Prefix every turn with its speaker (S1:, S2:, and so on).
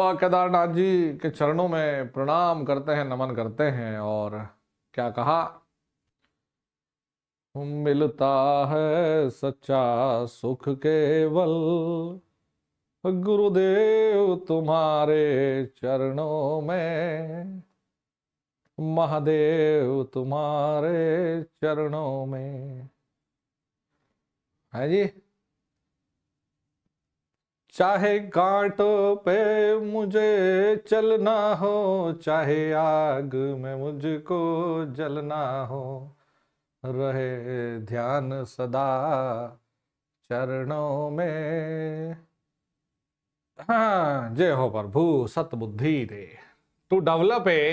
S1: केदारनाथ जी के चरणों में प्रणाम करते हैं नमन करते हैं और क्या कहा मिलता है सच्चा सुख केवल गुरुदेव तुम्हारे चरणों में महादेव तुम्हारे चरणों में है जी चाहे कांटो पे मुझे चलना हो चाहे आग में मुझको जलना हो रहे ध्यान सदा चरणों में हाँ जय हो प्रभु सतबुद्धि दे टू डेवलप ए